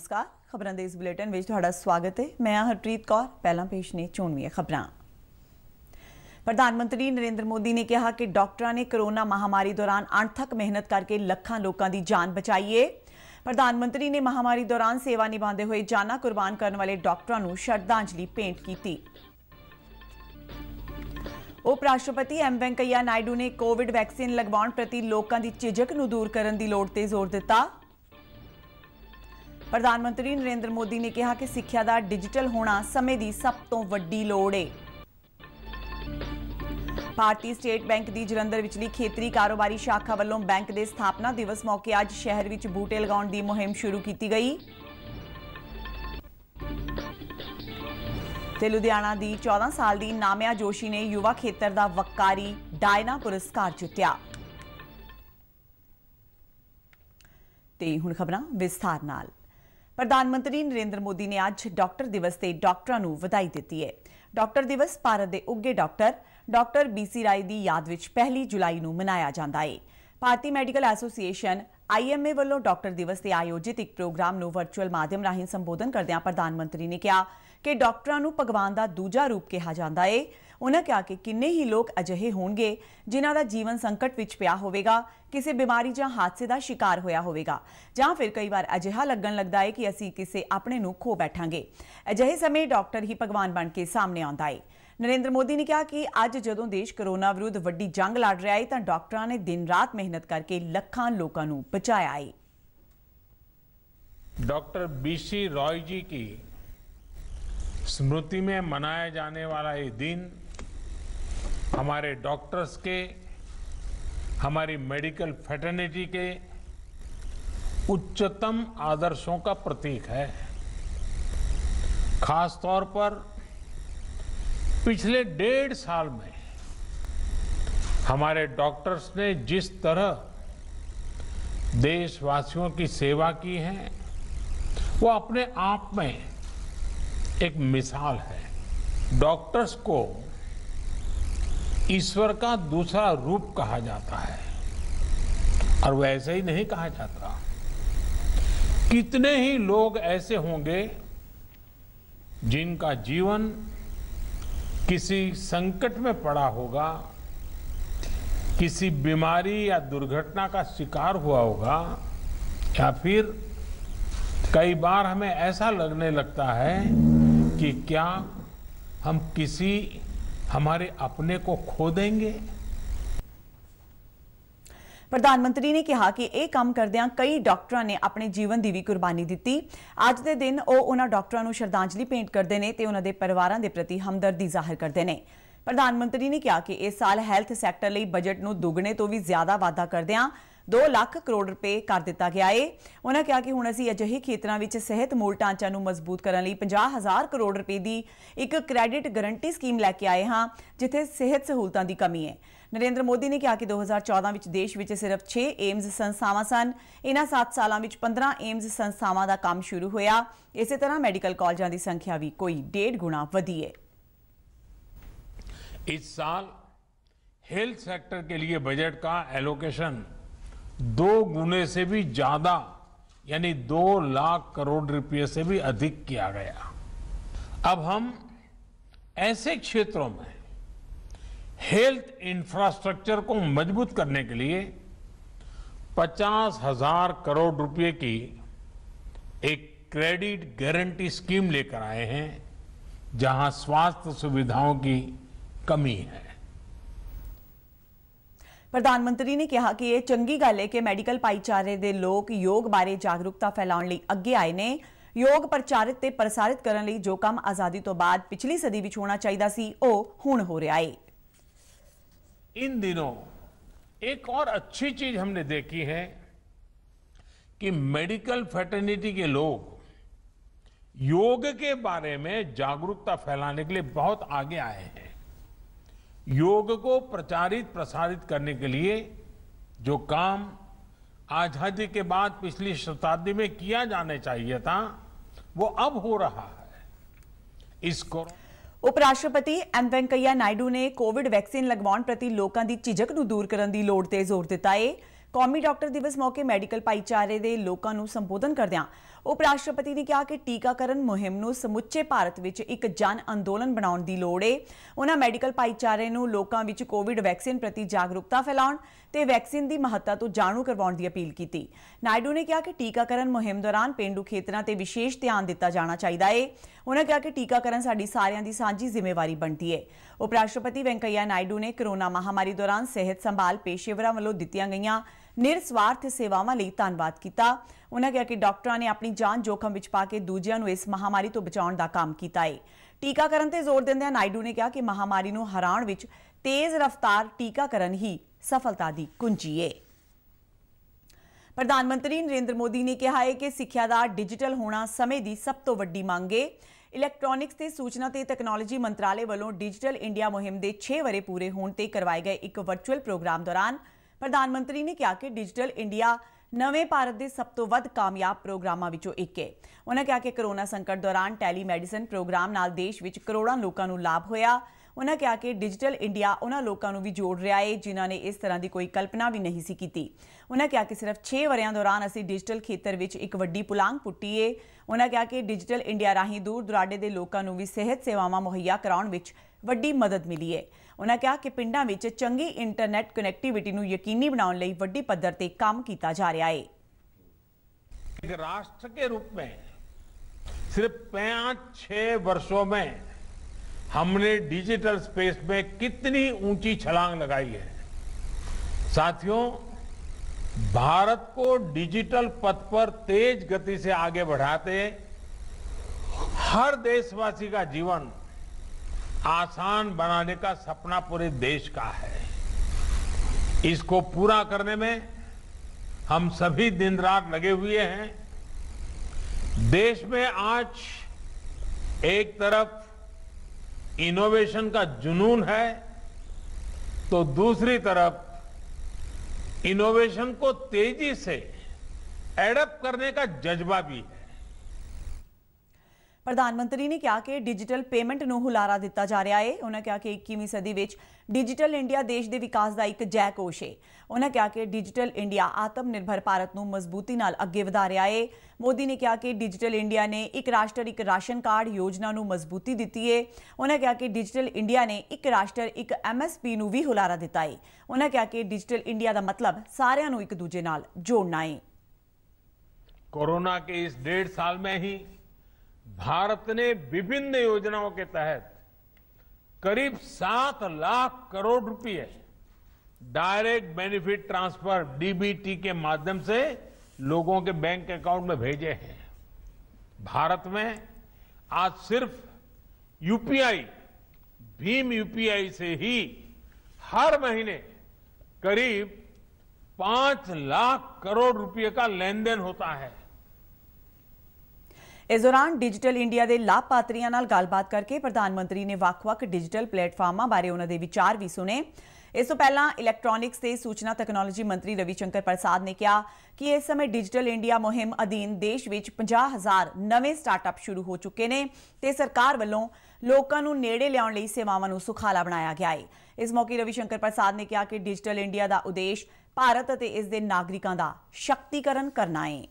ਨਮਸਕਾਰ ਖਬਰਾਂ ਦੇ ਇਸ ਬੁਲੇਟਿਨ ਵਿੱਚ ਤੁਹਾਡਾ ਸਵਾਗਤ ਹੈ ਮੈਂ ਹਾਂ ਹਰਪ੍ਰੀਤ ਕੌਰ ਪਹਿਲਾਂ ਪੇਸ਼ ਨੇ ਚੋਣਵੀਆਂ ਖਬਰਾਂ ਪ੍ਰਧਾਨ ਮੰਤਰੀ ਨਰਿੰਦਰ ਮੋਦੀ ਨੇ ਕਿਹਾ ਕਿ ਡਾਕਟਰਾਂ ਨੇ ਕੋਰੋਨਾ ਮਹਾਮਾਰੀ ਦੌਰਾਨ ਅਣਥੱਕ ਮਿਹਨਤ ਕਰਕੇ ਲੱਖਾਂ ਲੋਕਾਂ ਦੀ ਜਾਨ ਬਚਾਈ ਹੈ ਪ੍ਰਧਾਨ ਮੰਤਰੀ ਨੇ ਮਹਾਮਾਰੀ ਦੌਰਾਨ ਸੇਵਾ ਨਿਭਾਉਂਦੇ ਹੋਏ ਜਾਨਾਂ ਕੁਰਬਾਨ ਕਰਨ ਵਾਲੇ ਡਾਕਟਰਾਂ ਨੂੰ ਸ਼ਰਧਾਂਜਲੀ ਭੇਂਟ ਕੀਤੀ ਉਪ ਰਾਸ਼ਟਰਪਤੀ ਐਮ ਵੈਂਕਈਆ ਨਾਇਡੂ ਨੇ ਕੋਵਿਡ ਵੈਕਸੀਨ ਲਗਵਾਉਣ ਪ੍ਰਤੀ ਲੋਕਾਂ ਦੀ ਝਿਜਕ ਨੂੰ ਦੂਰ ਕਰਨ ਦੀ ਲੋੜ ਤੇ ਜ਼ੋਰ ਦਿੱਤਾ ਪ੍ਰਧਾਨ ਮੰਤਰੀ ਨਰਿੰਦਰ ਮੋਦੀ ਨੇ ਕਿਹਾ ਕਿ ਸਿੱਖਿਆ ਦਾ ਡਿਜੀਟਲ ਹੋਣਾ ਸਮੇਂ ਦੀ ਸਭ ਤੋਂ ਵੱਡੀ ਲੋੜ ਹੈ ਭਾਰਤੀ ਸਟੇਟ ਬੈਂਕ ਦੀ ਜਲੰਧਰ ਵਿਚਲੀ ਖੇਤਰੀ ਕਾਰੋਬਾਰੀ ਸ਼ਾਖਾ ਵੱਲੋਂ ਬੈਂਕ ਦੇ ਸਥਾਪਨਾ ਦਿਵਸ ਮੌਕੇ ਅੱਜ ਸ਼ਹਿਰ ਵਿੱਚ ਬੂਟੇ ਲਗਾਉਣ ਦੀ ਮੁਹਿੰਮ ਸ਼ੁਰੂ ਕੀਤੀ ਗਈ ਤੇ ਲੁਧਿਆਣਾ ਦੀ 14 ਸਾਲ ਦੀ ਨਾਮਿਆ ਜੋਸ਼ੀ ਨੇ ਯੁਵਾ ਖੇਤਰ ਦਾ ਵਕਾਰੀ ਡਾਇਨਾ ਪੁਰਸਕਾਰ ਜਿੱਤਿਆ ਤੇ ਹੁਣ ਖਬਰਾਂ ਵਿਸਥਾਰ ਨਾਲ ਪ੍ਰਧਾਨ ਮੰਤਰੀ ਨਰਿੰਦਰ ਮੋਦੀ ਨੇ ਅੱਜ ਡਾਕਟਰ ਦਿਵਸ ਤੇ ਡਾਕਟਰਾਂ ਨੂੰ ਵਧਾਈ ਦਿੱਤੀ ਹੈ ਡਾਕਟਰ ਦਿਵਸ ਭਾਰਤ ਦੇ ਉੱਗੇ doctor doctor B C Roy ਯਾਦ ਵਿੱਚ 1 ਜੁਲਾਈ ਨੂੰ ਮਨਾਇਆ ਜਾਂਦਾ ਹੈ ਭਾਰਤੀ ਮੈਡੀਕਲ ਐਸੋਸੀਏਸ਼ਨ ਆਈਐਮਏ ਵੱਲੋਂ ਡਾਕਟਰ ਦਿਵਸ ਤੇ ਆਯੋਜਿਤ ਇੱਕ ਪ੍ਰੋਗਰਾਮ ਨੂੰ ਵਰਚੁਅਲ ਮਾਧਿਅਮ ਰਾਹੀਂ ਸੰਬੋਧਨ ਕਰਦਿਆਂ ਪ੍ਰਧਾਨ ਮੰਤਰੀ ਨੇ ਕਿਹਾ ਕਿ ਡਾਕਟਰਾਂ ਨੂੰ ਭਗਵਾਨ ਦਾ ਦੂਜਾ ਰੂਪ ਕਿਹਾ ਜਾਂਦਾ ਹੈ ਉਹਨਾਂ ਕਿਹਾ ਕਿ ਕਿੰਨੇ ਹੀ ਲੋਕ ਅਜਿਹੇ ਹੋਣਗੇ ਜਿਨ੍ਹਾਂ ਦਾ ਜੀਵਨ ਸੰਕਟ ਵਿੱਚ ਪਿਆ ਹੋਵੇਗਾ ਕਿਸੇ ਬਿਮਾਰੀ ਜਾਂ ਹਾਦਸੇ ਦਾ ਸ਼ਿਕਾਰ ਹੋਇਆ ਹੋਵੇਗਾ ਜਾਂ ਫਿਰ ਕਈ ਵਾਰ ਅਜਿਹਾ ਲੱਗਣ ਲੱਗਦਾ ਹੈ ਕਿ ਅਸੀਂ ਕਿਸੇ ਆਪਣੇ ਨੂੰ ਖੋ ਬੈਠਾਂਗੇ ਅਜਿਹੇ ਸਮੇਂ ਡਾਕਟਰ ਹੀ ਭਗਵਾਨ ਬਣ ਕੇ ਸਾਹਮਣੇ ਆਉਂਦਾ ਹੈ ਨਰਿੰਦਰ ਮੋਦੀ ਨੇ ਕਿਹਾ ਕਿ ਅੱਜ ਜਦੋਂ ਦੇਸ਼ ਕਰੋਨਾ ਵਿਰੁੱਧ ਵੱਡੀ ਜੰਗ ਲੜ ਰਿਹਾ ਹੈ ਤਾਂ ਡਾਕਟਰਾਂ ਨੇ ਦਿਨ ਰਾਤ ਮਿਹਨਤ ਕਰਕੇ ਲੱਖਾਂ ਲੋਕਾਂ ਨੂੰ ਬਚਾਇਆ ਹੈ डॉक्टर बीसी रॉय जी की स्मृति में मनाया जाने वाला ये दिन हमारे डॉक्टर्स के हमारी मेडिकल फैटर्निटी के उच्चतम आदर्शों का प्रतीक है खास तौर पर पिछले डेढ़ साल में हमारे डॉक्टर्स ने जिस तरह देशवासियों की सेवा की है वो अपने आप में एक मिसाल है डॉक्टर्स को ईश्वर का दूसरा रूप कहा जाता है और वो ऐसे ही नहीं कहा जाता कितने ही लोग ऐसे होंगे जिनका जीवन किसी संकट में पड़ा होगा किसी बीमारी या दुर्घटना का शिकार हुआ होगा या फिर कई बार हमें ऐसा लगने लगता है कि क्या हम किसी हमारे अपने को खो देंगे ਪ੍ਰਧਾਨ ਮੰਤਰੀ ਨੇ ਕਿਹਾ ਕਿ ਇਹ ਕੰਮ ਕਰਦਿਆਂ ਕਈ ਡਾਕਟਰਾਂ ਨੇ ਆਪਣੇ ਜੀਵਨ ਦੀ ਵੀ ਕੁਰਬਾਨੀ ਦਿੱਤੀ ਅੱਜ ਦੇ ਦਿਨ ਉਹ ਉਹਨਾਂ ਡਾਕਟਰਾਂ ਨੂੰ ਸ਼ਰਧਾਂਜਲੀ ਭੇਂਟ ਕਰਦੇ ਨੇ ਤੇ ਉਹਨਾਂ ਦੇ ਪਰਿਵਾਰਾਂ ਦੇ ਪ੍ਰਤੀ ਹਮਦਰਦੀ ਜ਼ਾਹਰ ਕਰਦੇ ਨੇ ਪ੍ਰਧਾਨ ਮੰਤਰੀ ਨੇ ਕਿਹਾ ਕਿ ਇਸ ਸਾਲ ਹੈਲਥ ਸੈਕਟਰ ਲਈ ਬਜਟ ਨੂੰ ਦੁੱਗਣੇ ਤੋਂ ਵੀ ਜ਼ਿਆਦਾ ਵਾਧਾ ਕਰਦਿਆਂ 2 ਲੱਖ ਕਰੋੜ ਰੁਪਏ ਕਰ ਦਿੱਤਾ ਗਿਆ ਏ ਉਹਨਾਂ ਕਿਹਾ ਕਿ ਹੁਣ ਅਸੀਂ ਅਜਿਹੇ ਖੇਤਰਾਂ ਵਿੱਚ ਸਿਹਤ ਮੂਲ ਢਾਂਚਾ ਨੂੰ ਮਜ਼ਬੂਤ ਕਰਨ ਲਈ 50000 ਕਰੋੜ ਰੁਪਏ ਦੀ ਇੱਕ ਕ੍ਰੈਡਿਟ ਗਾਰੰਟੀ ਸਕੀਮ ਲੈ ਕੇ ਆਏ ਹਾਂ ਜਿੱਥੇ ਸਿਹਤ ਸਹੂਲਤਾਂ ਦੀ ਕਮੀ ਹੈ ਨਰਿੰਦਰ ਮੋਦੀ ਨੇ ਕਿਹਾ ਕਿ 2014 ਵਿੱਚ ਦੇਸ਼ ਵਿੱਚ ਸਿਰਫ 6 ਏਮਜ਼ ਸੰਸਥਾਵਾਂ ਸਨ ਇਹਨਾਂ 7 ਸਾਲਾਂ ਵਿੱਚ 15 ਏਮਜ਼ ਸੰਸਥਾਵਾਂ ਦਾ ਕੰਮ ਸ਼ੁਰੂ ਹੋਇਆ ਇਸੇ ਤਰ੍ਹਾਂ ਮੈਡੀਕਲ ਕਾਲਜਾਂ ਦੀ ਸੰਖਿਆ ਵੀ ਕੋਈ 1.5 ਗੁਣਾ ਵਧੀ ਹੈ ਇਸ ਸਾਲ ਹੈਲਥ ਸੈਕਟਰ ਕੇ ਲਈ ਬਜਟ ਕਾ ਐਲੋਕੇਸ਼ਨ दो गुने से भी ज्यादा यानी दो लाख करोड़ रुपये से भी अधिक किया गया अब हम ऐसे क्षेत्रों में हेल्थ इंफ्रास्ट्रक्चर को मजबूत करने के लिए पचास हजार करोड़ रुपये की एक क्रेडिट गारंटी स्कीम लेकर आए हैं जहां स्वास्थ्य सुविधाओं की कमी है प्रधानमंत्री ने कहा कि यह चंकी गल है कि मैडिकल भाईचारे के लोग योग बारे जागरूकता फैलाने अगे आए हैं योग प्रचारित प्रसारित करने जो काम आजादी तो बाद पिछली सदी में होना चाहिए हूँ हो रहा है इन दिनों एक और अच्छी चीज हमने देखी है कि मेडिकल फैटर्निटी के लोग योग के बारे में जागरूकता फैलाने के लिए बहुत आगे आए हैं योग को प्रचारित प्रसारित करने के लिए जो काम आजादी के बाद पिछली शताब्दी में किया जाने चाहिए था वो अब हो रहा है इस उपराष्ट्रपति एम वेंकैया नायडू ने कोविड वैक्सीन लगवाण प्रति लोगों की झिझक दूर करने की लड़ते जोर दिता है कौमी डॉक्टर दिवस मौके मेडिकल भाईचारे के लोगों संबोधन करद ਉਪ ਰਾਸ਼ਟਰਪਤੀ ਨੇ ਕਿਹਾ ਕਿ ਟੀਕਾਕਰਨ ਮੁਹਿੰਮ ਨੂੰ ਸਮੁੱਚੇ ਭਾਰਤ ਵਿੱਚ ਇੱਕ ਜਨ ਅੰਦੋਲਨ ਬਣਾਉਣ ਦੀ ਲੋੜ ਹੈ ਉਹਨਾਂ ਮੈਡੀਕਲ ਭਾਈਚਾਰੇ ਨੂੰ ਲੋਕਾਂ ਵਿੱਚ ਕੋਵਿਡ ਵੈਕਸੀਨ ਪ੍ਰਤੀ ਜਾਗਰੂਕਤਾ ਫੈਲਾਉਣ ਤੇ ਵੈਕਸੀਨ ਦੀ ਮਹੱਤਤਾ ਤੋਂ ਜਾਣੂ ਕਰਵਾਉਣ ਦੀ ਅਪੀਲ ਕੀਤੀ ਨਾਇਡੂ ਨੇ ਕਿਹਾ ਕਿ ਟੀਕਾਕਰਨ ਮੁਹਿੰਮ ਦੌਰਾਨ ਪਿੰਡੂ ਖੇਤਰਾਂ ਤੇ ਵਿਸ਼ੇਸ਼ ਧਿਆਨ ਦਿੱਤਾ ਜਾਣਾ ਚਾਹੀਦਾ ਹੈ ਉਹਨਾਂ ਕਿਹਾ ਕਿ ਟੀਕਾਕਰਨ ਸਾਡੀ ਸਾਰਿਆਂ ਦੀ ਸਾਂਝੀ ਜ਼ਿੰਮੇਵਾਰੀ ਬਣਦੀ ਹੈ ਉਪ ਰਾਸ਼ਟਰਪਤੀ ਵੈਂਕਈਆ ਨਾਇਡੂ ਨੇ ਕੋਰੋਨਾ ਮਹਾਮਾਰੀ ਦੌਰਾਨ ਸਿਹਤ ਸੰਭਾਲ ਪੇਸ਼ੇਵਰਾਂ ਵੱਲੋਂ ਦਿੱਤੀਆਂ ਗਈਆਂ ਨਿਰਸਵਾਰਥ ਸੇਵਾਵਾਂ ਲਈ ਧੰਨਵਾਦ ਕੀਤਾ ਉਹਨਾਂ ਕਿਹਾ ਕਿ ਡਾਕਟਰਾਂ ਨੇ ਆਪਣੀ ਜਾਨ ਜੋਖਮ ਵਿੱਚ ਪਾ ਕੇ ਦੂਜਿਆਂ ਨੂੰ ਇਸ ਮਹਾਮਾਰੀ ਤੋਂ ਬਚਾਉਣ ਦਾ ਕੰਮ ਕੀਤਾ ਹੈ ਟੀਕਾਕਰਨ ਤੇ ਜ਼ੋਰ ਦਿੰਦਿਆਂ ਨਾਇਡੂ ਨੇ ਕਿਹਾ ਕਿ ਮਹਾਮਾਰੀ ਨੂੰ ਹਰਾਉਣ ਵਿੱਚ ਤੇਜ਼ ਰਫ਼ਤਾਰ ਟੀਕਾਕਰਨ ਹੀ ਸਫਲਤਾ ਦੀ ਕੁੰਜੀ ਹੈ ਪ੍ਰਧਾਨ ਮੰਤਰੀ ਨਰਿੰਦਰ ਮੋਦੀ ਨੇ ਕਿਹਾ ਹੈ ਕਿ ਸਿੱਖਿਆ ਦਾ ਡਿਜੀਟਲ ਹੋਣਾ ਸਮੇਂ ਦੀ ਸਭ ਤੋਂ ਵੱਡੀ ਮੰਗ ਹੈ ਇਲੈਕਟ੍ਰੋਨਿਕਸ ਤੇ ਸੂਚਨਾ ਤੇ ਟੈਕਨੋਲੋਜੀ ਮੰਤਰਾਲੇ ਵੱਲੋਂ ਡਿਜੀਟਲ ਇੰਡੀਆ ਮੁਹਿੰਮ ਦੇ 6 ਵਰੇ ਪੂਰੇ ਹੋਣ ਤੇ ਕਰਵਾਏ ਗਏ ਇੱਕ ਵਰਚੁਅਲ ਪ੍ਰੋਗਰਾਮ ਦੌਰਾਨ ਪ੍ਰਧਾਨ ਮੰਤਰੀ ਨੇ ਕਿਹਾ ਕਿ ਡਿਜੀਟਲ ਇੰਡੀਆ ਨਵੇਂ ਭਾਰਤ ਦੇ ਸਭ ਤੋਂ ਵੱਧ ਕਾਮਯਾਬ ਪ੍ਰੋਗਰਾਮਾਂ ਵਿੱਚੋਂ ਇੱਕ ਹੈ ਉਹਨਾਂ ਕਿਹਾ ਕਿ ਕਰੋਨਾ ਸੰਕਟ ਦੌਰਾਨ ਟੈਲੀ ਮੈਡੀਸਨ ਪ੍ਰੋਗਰਾਮ ਨਾਲ ਦੇਸ਼ ਵਿੱਚ ਕਰੋੜਾਂ ਲੋਕਾਂ ਨੂੰ ਲਾਭ ਹੋਇਆ ਉਹਨਾਂ ਕਿਹਾ ਕਿ ਡਿਜੀਟਲ ਇੰਡੀਆ ਉਹਨਾਂ ਲੋਕਾਂ ਨੂੰ ਵੀ ਜੋੜ ਰਿਹਾ ਹੈ ਜਿਨ੍ਹਾਂ ਨੇ ਇਸ ਤਰ੍ਹਾਂ ਦੀ ਕੋਈ ਕਲਪਨਾ ਵੀ ਨਹੀਂ ਸੀ ਕੀਤੀ ਉਹਨਾਂ ਕਿਹਾ ਕਿ ਸਿਰਫ 6 ਵਰਿਆਂ ਦੌਰਾਨ ਅਸੀਂ ਡਿਜੀਟਲ ਖੇਤਰ ਵਿੱਚ ਇੱਕ ਵੱਡੀ ਪੁਲਾਂਗ ਪੁੱਟੀ ਹੈ ਉਹਨਾਂ ਕਿਹਾ ਕਿ ਡਿਜੀਟਲ ਇੰਡੀਆ ਰਾਹੀਂ ਦੂਰ ਦੁਰਾਡੇ ਦੇ ਲੋਕਾਂ ਨੂੰ ਵੀ ਸਿਹਤ ਸੇਵਾਵਾਂ ਮੁਹੱਈਆ ਕਰਾਉਣ ਵਿੱਚ ਵੱਡੀ ਮਦਦ ਮਿਲੀ ਹੈ उन्होंने कहा कि पिंड चंकी ਚੰਗੀ कनैक्टिविटी यकीनी बनाने वीडी पद्धर से काम किया जा रहा है एक राष्ट्र के रूप में सिर्फ पांच छह वर्षों में हमने डिजिटल स्पेस में कितनी ऊंची छलांग लगाई है साथियों भारत को डिजिटल पथ पर तेज गति से आगे बढ़ाते हर देशवासी का जीवन आसान बनाने का सपना पूरे देश का है इसको पूरा करने में हम सभी दिन रात लगे हुए हैं देश में आज एक तरफ इनोवेशन का जुनून है तो दूसरी तरफ इनोवेशन को तेजी से एडप्ट करने का जज्बा भी है ਪ੍ਰਧਾਨ ਮੰਤਰੀ ਨੇ ਕਿਹਾ ਕਿ ਡਿਜੀਟਲ ਪੇਮੈਂਟ ਨੂੰ ਹੁਲਾਰਾ ਦਿੱਤਾ ਜਾ ਰਿਹਾ ਹੈ ਉਹਨਾਂ ਕਿਹਾ ਕਿ 21ਵੀਂ ਸਦੀ ਵਿੱਚ ਡਿਜੀਟਲ ਇੰਡੀਆ ਦੇਸ਼ ਦੇ ਵਿਕਾਸ ਦਾ ਇੱਕ ਕੋਸ਼ ਹੈ ਉਹਨਾਂ ਕਿਹਾ ਕਿ ਡਿਜੀਟਲ ਇੰਡੀਆ ਆਤਮ ਨਿਰਭਰ ਭਾਰਤ ਨੂੰ ਮਜ਼ਬੂਤੀ ਨਾਲ ਅੱਗੇ ਵਧਾ ਰਿਹਾ ਹੈ ਮੋਦੀ ਨੇ ਕਿਹਾ ਕਿ ਡਿਜੀਟਲ ਇੰਡੀਆ ਨੇ ਇੱਕ ਰਾਸ਼ਟਰ ਇੱਕ ਰਾਸ਼ਨ ਕਾਰਡ ਯੋਜਨਾ ਨੂੰ ਮਜ਼ਬੂਤੀ ਦਿੱਤੀ ਹੈ ਉਹਨਾਂ ਕਿਹਾ ਕਿ ਡਿਜੀਟਲ ਇੰਡੀਆ ਨੇ ਇੱਕ ਰਾਸ਼ਟਰ ਇੱਕ ਐਮਐਸਪੀ ਨੂੰ ਵੀ ਹੁਲਾਰਾ ਦਿੱਤਾ ਹੈ ਉਹਨਾਂ ਕਿਹਾ ਕਿ ਡਿਜੀਟਲ ਇੰਡੀਆ ਦਾ ਮਤਲਬ ਸਾਰਿਆਂ ਨੂੰ ਇੱਕ ਦੂਜੇ ਨਾਲ ਜੋੜਨਾ ਹੈ ਕੋਰੋਨਾ ਕੇ ਇਸ डेढ़ ਸਾਲ में ਹੀ भारत ने विभिन्न योजनाओं के तहत करीब सात लाख करोड़ रुपए डायरेक्ट बेनिफिट ट्रांसफर डीबीटी के माध्यम से लोगों के बैंक अकाउंट में भेजे हैं भारत में आज सिर्फ यूपीआई भीम यूपीआई से ही हर महीने करीब पांच लाख करोड़ रुपए का लेन देन होता है ਇਸ ਦੌਰਾਨ ਡਿਜੀਟਲ ਇੰਡੀਆ ਦੇ ਲਾਭਪਾਤਰੀਆਂ ਨਾਲ ਗੱਲਬਾਤ ਕਰਕੇ ਪ੍ਰਧਾਨ ਮੰਤਰੀ ਨੇ ਵੱਖ-ਵੱਖ ਡਿਜੀਟਲ ਪਲੇਟਫਾਰਮਾਂ ਬਾਰੇ ਉਹਨਾਂ ਦੇ ਵਿਚਾਰ ਵੀ ਸੁਣੇ ਇਸ ਤੋਂ ਪਹਿਲਾਂ ਇਲੈਕਟ੍ਰੋਨਿਕਸ ਤੇ ਸੂਚਨਾ ਟੈਕਨੋਲੋਜੀ ਮੰਤਰੀ ਰਵੀਸ਼ੰਕਰ ਪ੍ਰਸਾਦ ਨੇ ਕਿਹਾ ਕਿ ਇਸ ਸਮੇਂ ਡਿਜੀਟਲ ਇੰਡੀਆ ਮੁਹਿੰਮ ਅਧੀਨ ਦੇਸ਼ ਵਿੱਚ 50000 ਨਵੇਂ ਸਟਾਰਟਅਪ ਸ਼ੁਰੂ ਹੋ ਚੁੱਕੇ ਨੇ ਤੇ ਸਰਕਾਰ ਵੱਲੋਂ ਲੋਕਾਂ ਨੂੰ ਨੇੜੇ ਲਿਆਉਣ ਲਈ ਸੇਵਾਵਾਂ ਨੂੰ ਸੁਖਾਲਾ ਬਣਾਇਆ ਗਿਆ ਹੈ ਇਸ ਮੌਕੇ ਰਵੀਸ਼ੰਕਰ ਪ੍ਰਸਾਦ ਨੇ ਕਿਹਾ ਕਿ ਡਿਜੀਟਲ ਇੰਡੀਆ ਦਾ ਉਦੇਸ਼ ਭਾਰਤ ਅਤੇ ਇਸ ਦੇ ਨਾਗਰਿਕਾਂ ਦਾ ਸ਼ਕਤੀਕਰਨ ਕਰਨਾ ਹੈ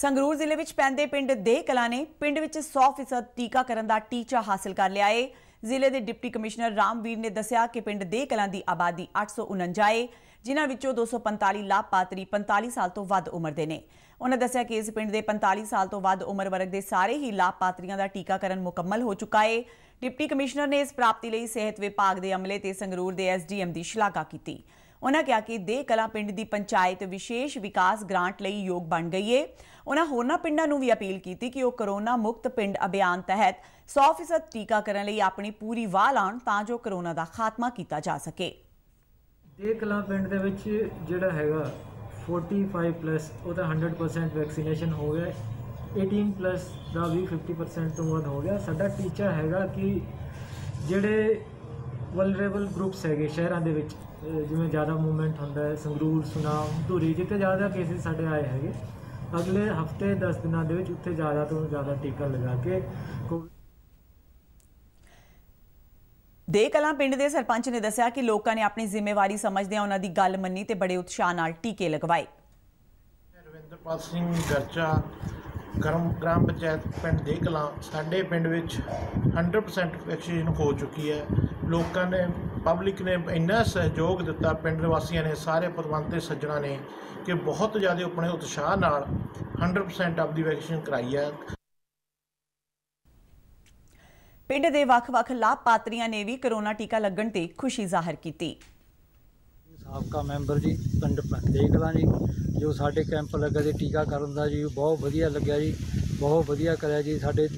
ਸੰਗਰੂਰ ਜ਼ਿਲ੍ਹੇ ਵਿੱਚ ਪੈਂਦੇ ਪਿੰਡ ਦੇ ਕਲਾ ਨੇ ਪਿੰਡ ਵਿੱਚ 100% ਟੀਕਾਕਰਨ ਦਾ ਟੀਚਾ ਹਾਸਲ ਕਰ ਲਿਆ ਏ ਜ਼ਿਲ੍ਹੇ ਦੇ ਡਿਪਟੀ ਕਮਿਸ਼ਨਰ ਰਾਮਵੀਰ ਨੇ ਦੱਸਿਆ ਕਿ ਪਿੰਡ ਦੇ ਕਲਾ ਦੀ ਆਬਾਦੀ 849 ਏ ਜਿਨ੍ਹਾਂ ਵਿੱਚੋਂ 245 ਲਾਭਪਾਤਰੀ 45 ਸਾਲ ਤੋਂ ਵੱਧ ਉਮਰ ਦੇ ਨੇ ਉਹਨਾਂ ਦੱਸਿਆ ਕਿ ਇਸ ਪਿੰਡ ਦੇ 45 ਸਾਲ ਤੋਂ ਵੱਧ ਉਮਰ ਵਰਗ ਦੇ ਸਾਰੇ ਹੀ ਲਾਭਪਾਤਰੀਆਂ ਦਾ ਟੀਕਾਕਰਨ ਮੁਕੰਮਲ ਹੋ ਚੁੱਕਾ ਏ ਡਿਪਟੀ ਕਮਿਸ਼ਨਰ ਨੇ ਇਸ ਪ੍ਰਾਪਤੀ ਲਈ ਸਿਹਤ ਵਿਭਾਗ ਦੇ ਅਮਲੇ ਤੇ ਸੰਗਰੂਰ ਦੇ ਐਸਡੀਐਮ ਦੀ ਸ਼ਲਾਘਾ ਕੀਤੀ ਉਹਨਾਂ ਕਿਹਾ ਕਿ ਦੇ ਕਲਾ ਪਿੰਡ ਦੀ ਪੰਚਾਇਤ ਵਿਸ਼ੇਸ਼ ਵਿਕਾਸ ਗ੍ਰਾਂਟ ਲਈ ਯੋਗ ਬਣ ਗਈ ਏ ਉਹਨਾਂ ਹੋਰਨਾਂ ਪਿੰਡਾਂ ਨੂੰ ਵੀ ਅਪੀਲ ਕੀਤੀ ਕਿ ਉਹ ਕਰੋਨਾ ਮੁਕਤ ਪਿੰਡ ਅਭਿਆਨ ਤਹਿਤ 100% ਟੀਕਾਕਰਨ ਲਈ ਆਪਣੀ ਪੂਰੀ ਵਾਹ ਲਾਉਣ ਤਾਂ ਜੋ ਕਰੋਨਾ ਦਾ ਖਾਤਮਾ ਕੀਤਾ ਜਾ ਸਕੇ ਦੇ ਕਲਾ ਪਿੰਡ ਦੇ ਵਿੱਚ ਜਿਹੜਾ ਹੈਗਾ 45 ਪਲੱਸ ਉਹ ਤਾਂ 100% ਵੈਕਸੀਨੇਸ਼ਨ ਹੋ ਗਿਆ 18 ਪਲੱਸ ਦਾ ਵੀ 50% ਤੋਂ ਵੱਧ ਹੋ ਗਿਆ ਸਾਡਾ ਟੀਚਾ ਹੈਗਾ ਕਿ ਜਿਹੜੇ ਵਲਨਰੇਬਲ ਗਰੁੱਪਸ ਹੈਗੇ ਸ਼ਹਿਰਾਂ ਦੇ ਵਿੱਚ ਜਿਵੇਂ ਜ਼ਿਆਦਾ ਮੂਵਮੈਂਟ ਹੁੰਦਾ ਹੈ ਸੰਗਰੂਰ ਸੁਨਾਮ ਧੂਰੀ ਜਿੱਥੇ ਜ਼ਿਆਦਾ ਕੇਸਿਸ ਸਾਡੇ ਆਏ ਹੈਗੇ ਅਗਲੇ ਹਫਤੇ 10 ਦਿਨਾਂ ਦੇ ਵਿੱਚ ਉੱਥੇ ਜ਼ਿਆਦਾ ਤੋਂ ਜ਼ਿਆਦਾ ਟੀਕਾ ਲਗਾ ਕੇ ਦੇ ਕਲਾਂ ਪਿੰਡ ਦੇ ਸਰਪੰਚ ਨੇ ਦੱਸਿਆ ਕਿ ਲੋਕਾਂ ਨੇ ਆਪਣੀ ਜ਼ਿੰਮੇਵਾਰੀ ਸਮਝਦਿਆਂ ਉਹਨਾਂ ਦੀ ਗੱਲ ਮੰਨੀ ਤੇ ਬੜੇ ਉਤਸ਼ਾਹ ਨਾਲ ਟੀਕੇ ਲਗਵਾਏ ਰਵਿੰਦਰਪਾਲ ਸਿੰਘ ਗਰਚਾ ਗਰਮ ਗ੍ਰਾਮ ਪੰਚਾਇਤ ਪਿੰਡ ਦੇ ਕਲਾ ਸਾਡੇ ਪਿੰਡ ਵਿੱਚ 100% ਵੈਕਸੀਨ ਹੋ ਚੁੱਕੀ ਹੈ ਲੋਕਾਂ ਨੇ ਪਬਲਿਕ ਨੇ ਇੰਨਾ ਸਹਿਯੋਗ ਦਿੱਤਾ ਪਿੰਡ ਵਾਸੀਆਂ ਨੇ ਸਾਰੇ ਪਤਵੰਤ ਤੇ ਸੱਜਣਾ ਨੇ ਕਿ ਬਹੁਤ ਜ਼ਿਆਦਾ ਆਪਣੇ ਉਤਸ਼ਾਹ ਨਾਲ 100% ਆਪਦੀ ਵੈਕਸੀਨ ਕਰਾਈ ਹੈ ਪਿੰਡ ਦੇ ਵੱਖ-ਵੱਖ ਲਾਭਪਾਤਰੀਆਂ ਨੇ ਵੀ ਕਰੋਨਾ ਟੀਕਾ ਲੱਗਣ ਤੇ ਖੁਸ਼ੀ ਜ਼ਾਹਰ ਕੀਤੀ ਸਾਬਕਾ ਮੈਂਬਰ ਜੀ ਪਿੰਡ ਦੇਗਲਾ ਜੀ ਜੋ ਸਾਡੇ ਕੈਂਪ ਲੱਗਾ ਜੀ ਟੀਕਾਕਰਨ ਦਾ ਜੀ ਬਹੁਤ ਵਧੀਆ ਲੱਗਿਆ ਜੀ ਬਹੁਤ ਵਧੀਆ ਕਰਿਆ ਜੀ ਸਾਡੇ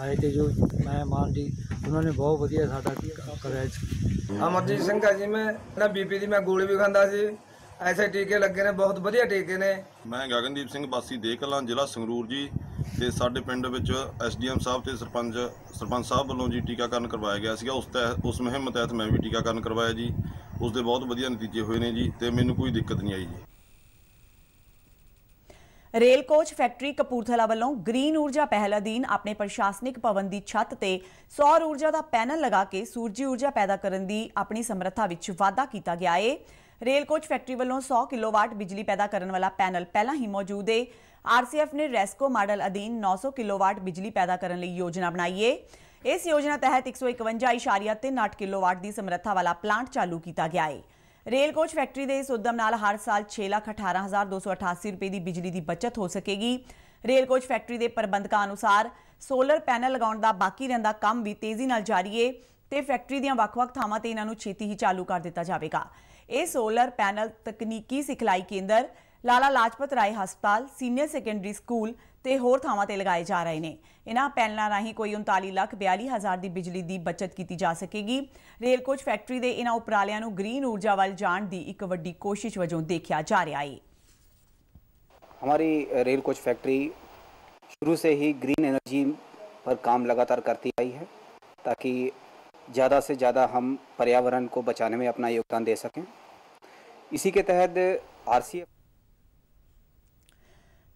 ਆਏ ਤੇ ਜੋ ਮਹਿਮਾਨ ਜੀ ਉਹਨਾਂ ਨੇ ਬਹੁਤ ਵਧੀਆ ਸਾਡਾ ਕਰਿਆ ਜੀ ਅਮਰਜੀਤ ਸਿੰਘ ਜੀ ਮੈਂ ਨਾ ਬੀਪੀ ਦੀ ਮੈਂ ਗੋਲੀ ਵੀ ਖਾਂਦਾ ਸੀ ਐਸੇ ਟੀਕੇ ਲੱਗੇ ਨੇ ਬਹੁਤ ਵਧੀਆ ਟੀਕੇ ਨੇ ਮੈਂ ਗਗਨਦੀਪ ਸਿੰਘ ਬਾਸੀ ਦੇਖਲਾਂ ਜ਼ਿਲ੍ਹਾ ਸੰਗਰੂਰ ਜੀ ਤੇ ਸਾਡੇ ਪਿੰਡ ਵਿੱਚ ਐਸਡੀਐਮ ਸਾਹਿਬ ਤੇ ਸਰਪੰਚ ਸਰਪੰਚ ਸਾਹਿਬ ਵੱਲੋਂ ਜੀ ਟੀਕਾਕਰਨ ਕਰਵਾਇਆ ਗਿਆ ਸੀਗਾ ਉਸ ਉਸ ਮਹਿਮਤ ਤਹਿਤ ਮੈਂ ਵੀ ਟੀਕਾਕਰਨ ਕਰਵਾਇਆ ਜੀ ਉਸ ਦੇ ਬਹੁਤ ਵਧੀਆ ਨਤੀਜੇ ਹੋਏ ਨੇ ਜੀ ਤੇ ਮੈਨੂੰ ਕੋਈ ਦਿੱਕਤ ਨਹੀਂ ਆਈ ਜੀ ਰੇਲ ਕੋਚ ਫੈਕਟਰੀ ਕਪੂਰਥਲਾ ਵੱਲੋਂ ਗ੍ਰੀਨ ਊਰਜਾ ਪਹਿਲ ਅਧੀਨ ਆਪਣੇ ਪ੍ਰਸ਼ਾਸਨਿਕ ਭਵਨ ਦੀ ਛੱਤ ਤੇ ਸੌਰ ਊਰਜਾ ਦਾ ਪੈਨਲ ਲਗਾ ਕੇ ਸੂਰਜੀ ਊਰਜਾ ਪੈਦਾ ਕਰਨ ਦੀ ਆਪਣੀ ਸਮਰੱਥਾ ਵਿੱਚ ਵਾਧਾ ਕੀਤਾ ਗਿਆ ਹੈ ਰੇਲ ਕੋਚ ਫੈਕਟਰੀ ਵੱਲੋਂ 100 ਕਿਲੋਵਾਟ ਬਿਜਲੀ ਪੈਦਾ ਕਰਨ ਵਾਲਾ ਪੈਨਲ ਪਹਿਲਾਂ ਹੀ ਮੌਜੂਦ ਹੈ ਆਰਸੀਐਫ ਨੇ ਰੈਸਕੋ ਮਾਡਲ ਅਧੀਨ 900 ਕਿਲੋਵਾਟ ਬਿਜਲੀ ਪੈਦਾ ਕਰਨ ਲਈ ਯੋਜਨਾ ਬਣਾਈ ਹੈ ਇਸ ਯੋਜਨਾ ਤਹਿਤ 151.3 ਕਿਲੋਵਾਟ ਦੀ ਸਮਰੱਥਾ ਵਾਲਾ ਪਲਾਂਟ ਚਾਲੂ ਕੀਤਾ ਗਿਆ ਹੈ ਰੇਲ ਕੋਚ ਫੈਕਟਰੀ ਦੇ ਇਸ ਉਦਮ ਨਾਲ ਹਰ ਸਾਲ 618288 ਰੁਪਏ ਦੀ ਬਿਜਲੀ ਦੀ ਬਚਤ ਹੋ ਸਕੇਗੀ ਰੇਲ ਕੋਚ ਫੈਕਟਰੀ ਦੇ ਪ੍ਰਬੰਧਕਾਂ ਅਨੁਸਾਰ ਸੋਲਰ ਪੈਨਲ ਲਗਾਉਣ ਦਾ ਬਾਕੀ ਰਹਿੰਦਾ ਕੰਮ ਵੀ ਤੇਜ਼ੀ ਨਾਲ ਜਾਰੀ ਹੈ ਤੇ ਫੈਕਟਰੀ ਦੀਆਂ ਵੱਖ-ਵੱਖ ਥਾਵਾਂ ਤੇ ਇਹਨਾਂ ਨੂੰ ਛੇਤੀ ਹੀ ਚਾਲੂ ਕਰ ਦਿੱਤਾ ਜਾਵੇਗਾ ਇਹ ਸੋਲਰ ਪੈਨਲ ਤਕਨੀਕੀ ਸਿਖਲਾਈ ਕੇਂਦਰ ਲਾਲਾ ਲਾਜਪਤ ਰਾਏ ਹਸਪਤਾਲ ਸੀਨੀਅਰ ਸੈਕੰਡਰੀ ਸਕੂਲ ਤੇ ਹੋਰ ਥਾਵਾਂ ਤੇ ਲਗਾਏ ਜਾ ਰਹੇ ਨੇ ਇਹਨਾਂ ਪੈਨਲਾਂ ਰਾਹੀਂ ਕੋਈ 39 ਲੱਖ 42 ਹਜ਼ਾਰ ਦੀ ਬਿਜਲੀ ਦੀ ਬਚਤ ਕੀਤੀ ਜਾ ਸਕੇਗੀ ਰੇਲ ਕੋਚ ਫੈਕਟਰੀ ਦੇ ਇਹਨਾਂ ਉਪਰਾਲਿਆਂ ਨੂੰ ਗ੍ਰੀਨ ਊਰਜਾ ਵੱਲ ਜਾਣ ਦੀ ਇੱਕ ਵੱਡੀ ਕੋਸ਼ਿਸ਼ ਵਜੋਂ ਦੇਖਿਆ ਜਾ ਰਿਹਾ ਹੈ ਰੇਲ ਕੋਚ ਫੈਕਟਰੀ ਸ਼ੁਰੂ ਸੇ ਹੀ ਗ੍ਰੀਨ એનર્ਜੀ ਪਰ ਕੰਮ ਲਗਾਤਾਰ लगातार ਆਈ ਹੈ ਤਾਂ ਕਿ ਜਿਆਦਾ ਸੇ ਜਿਆਦਾ ਹਮ ਪਰਿਆਵਰਣ ਕੋ बचाने ਮੇ ਆਪਣਾ ਯੋਗਦਾਨ ਦੇ ਸਕੇ ਇਸੇ ਕੇ ਤਹਿਤ ਆਰਸੀ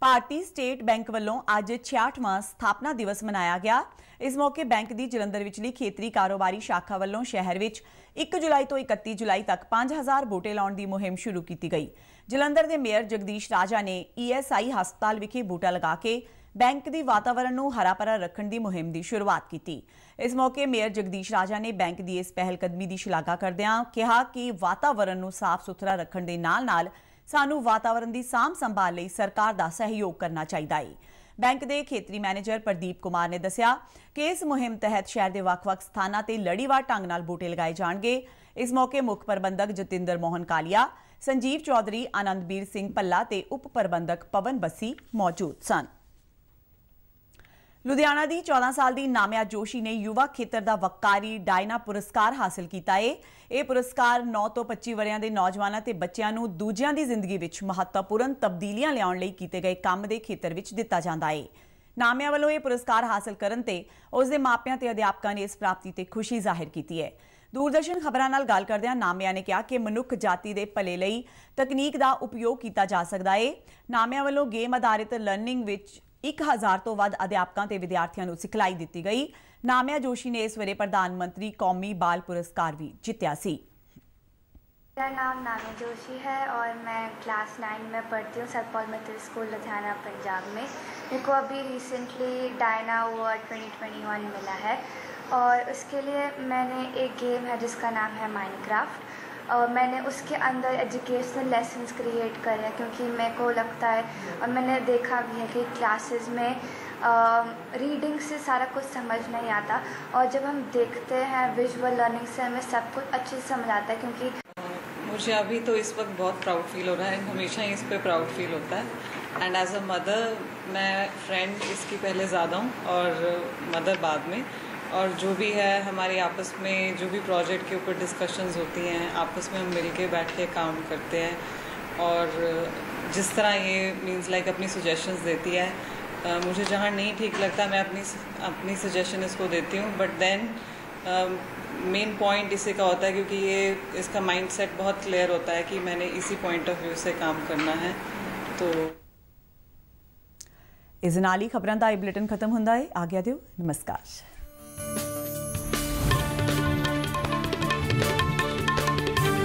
ਭਾਰਤੀ ਸਟੇਟ ਬੈਂਕ ਵੱਲੋਂ ਅੱਜ 66ਵਾਂ ਸਥਾਪਨਾ ਦਿਵਸ ਮਨਾਇਆ ਗਿਆ ਇਸ ਮੌਕੇ ਬੈਂਕ ਦੀ ਜਲੰਧਰ ਵਿਚਲੀ ਖੇਤਰੀ ਕਾਰੋਬਾਰੀ ਸ਼ਾਖਾ ਵੱਲੋਂ ਸ਼ਹਿਰ ਵਿੱਚ 1 ਜੁਲਾਈ ਤੋਂ 31 ਜੁਲਾਈ ਤੱਕ 5000 ਬੂਟੇ ਲਾਉਣ ਦੀ ਮੁਹਿੰਮ ਸ਼ੁਰੂ ਕੀਤੀ ਗਈ ਜਲੰਧਰ ਦੇ ਮੇਅਰ ਜਗਦੀਸ਼ ਰਾਜਾ ਨੇ ਈਐਸਆਈ ਹਸਪਤਾਲ ਵਿਖੇ ਬੂਟਾ ਲਗਾ ਕੇ ਬੈਂਕ ਦੀ ਵਾਤਾਵਰਣ ਨੂੰ ਹਰਾ-ਭਰਾ ਰੱਖਣ ਦੀ ਮੁਹਿੰਮ ਦੀ ਸ਼ੁਰੂਆਤ ਕੀਤੀ ਇਸ ਮੌਕੇ ਮੇਅਰ ਜਗਦੀਸ਼ ਰਾਜਾ ਨੇ ਬੈਂਕ ਦੀ ਇਸ ਪਹਿਲ ਕਦਮੀ ਦੀ ਸ਼ਲਾਘਾ ਕਰਦਿਆਂ ਕਿਹਾ ਕਿ ਵਾਤਾਵਰਣ ਨੂੰ ਸਾਫ਼ ਸੁਥਰਾ ਰੱਖਣ ਦੇ ਨਾਲ-ਨਾਲ ਸਾਨੂੰ ਵਾਤਾਵਰਣ ਦੀ ਸਾਂਭ ਸੰਭਾਲ ਲਈ ਸਰਕਾਰ ਦਾ ਸਹਿਯੋਗ ਕਰਨਾ ਚਾਹੀਦਾ ਹੈ ਬੈਂਕ ਦੇ ਖੇਤਰੀ ਮੈਨੇਜਰ ਪ੍ਰਦੀਪ ਕੁਮਾਰ ਨੇ ਦੱਸਿਆ ਕਿ ਇਸ ਮੁਹਿੰਮ ਤਹਿਤ ਸ਼ਹਿਰ ਦੇ ਵੱਖ-ਵੱਖ ਸਥਾਨਾਂ ਤੇ ਲੜੀਵਾਰ ਢੰਗ ਨਾਲ ਬੂਟੇ ਲਗਾਏ ਜਾਣਗੇ ਇਸ ਮੌਕੇ ਮੁੱਖ ਪ੍ਰਬੰਧਕ ਜਤਿੰਦਰ ਮੋਹਨ ਕਾਲੀਆ ਸੰਜੀਵ ਚੌਧਰੀ ਆਨੰਦਬੀਰ ਸਿੰਘ ਪੱਲਾ ਤੇ ਉਪ ਪ੍ਰਬੰਧਕ ਪਵਨ ਬੱਸੀ ਮੌਜੂਦ ਸਨ ਲੁਧਿਆਣਾ ਦੀ 14 ਸਾਲ ਦੀ ਨਾਮਿਆ ਜੋਸ਼ੀ ਨੇ ਯੁਵਾ ਖੇਤਰ ਦਾ ਵਕਾਰੀ ਡਾਇਨਾ ਪੁਰਸਕਾਰ ਹਾਸਲ ਕੀਤਾ ਹੈ ਇਹ ਪੁਰਸਕਾਰ 9 ਤੋਂ 25 ਵਰਿਆਂ ਦੇ ਨੌਜਵਾਨਾਂ ਤੇ ਬੱਚਿਆਂ ਨੂੰ ਦੂਜਿਆਂ ਦੀ ਜ਼ਿੰਦਗੀ ਵਿੱਚ ਮਹੱਤਵਪੂਰਨ ਤਬਦੀਲੀਆਂ ਲਿਆਉਣ ਲਈ ਕੀਤੇ ਗਏ ਕੰਮ ਦੇ ਖੇਤਰ ਵਿੱਚ ਦਿੱਤਾ ਜਾਂਦਾ ਹੈ ਨਾਮਿਆ ਵੱਲੋਂ ਇਹ ਪੁਰਸਕਾਰ ਹਾਸਲ ਕਰਨ ਤੇ ਉਸ ਦੇ ਮਾਪਿਆਂ ਤੇ ਅਧਿਆਪਕਾਂ ਨੇ ਇਸ ਪ੍ਰਾਪਤੀ ਤੇ ਖੁਸ਼ੀ ਜ਼ਾਹਿਰ ਕੀਤੀ ਹੈ ਦੂਰਦਰਸ਼ਨ ਖਬਰਾਂ ਨਾਲ ਗੱਲ ਕਰਦਿਆਂ ਨਾਮਿਆ ਨੇ ਕਿਹਾ ਕਿ ਮਨੁੱਖ ਜਾਤੀ ਦੇ ਭਲੇ ਲਈ ਤਕਨੀਕ ਦਾ ਉਪਯੋਗ ਕੀਤਾ ਜਾ ਸਕਦਾ ਹੈ ਨਾਮਿਆ ਵੱਲੋਂ ਗੇਮ ਆਧਾਰਿਤ ਲਰਨਿੰਗ ਵਿੱਚ एक हज़ार तो ਅਧਿਆਪਕਾਂ ਤੇ ਵਿਦਿਆਰਥੀਆਂ ਨੂੰ सिखलाई दी गई ਨਾਮਿਆ जोशी ने इस वे प्रधानमंत्री कौमी बाल पुरस्कार भी जितया ਜਿੱਤਿਆ मेरा नाम नामी जोशी है और मैं क्लास नाइन में पढ़ती हूँ सतपाल मित्र स्कूल लुधियाना पंजाब में मेरे को अभी recently Diana award twenty twenty one मिला है और उसके लिए मैंने एक गेम है जिसका नाम है माइनक्राफ्ट और मैंने उसके अंदर एजुकेशनल लेसन्स क्रिएट करे क्योंकि मेरे को लगता है और मैंने देखा भी है कि क्लासेस में रीडिंग से सारा कुछ समझ नहीं आता और जब हम देखते हैं विजुअल लर्निंग से हमें सब कुछ अच्छे से समझ आता है क्योंकि मुझे अभी तो इस वक्त बहुत प्राउड फील हो रहा है हमेशा ही इस पर प्राउड फील होता है एंड एज अ मदर मैं फ्रेंड इसकी पहले ज़्यादा हूँ और मदर बाद में और जो भी है हमारे आपस में जो भी प्रोजेक्ट के ऊपर डिस्कशंस होती हैं आपस में हम मिल के बैठ के काम करते हैं और जिस तरह ये मीन्स लाइक अपनी सजेशंस देती है मुझे जहाँ नहीं ठीक लगता मैं अपनी अपनी सजेशन इसको देती हूँ बट देन मेन पॉइंट इसी का होता है क्योंकि ये इसका माइंडसेट बहुत क्लियर होता है कि मैंने इसी पॉइंट ऑफ व्यू से काम करना है तो इस नाली खबरों का ਦਾ बुलेटिन खत्म ਖਤਮ आ गया दियो नमस्कार Thank you.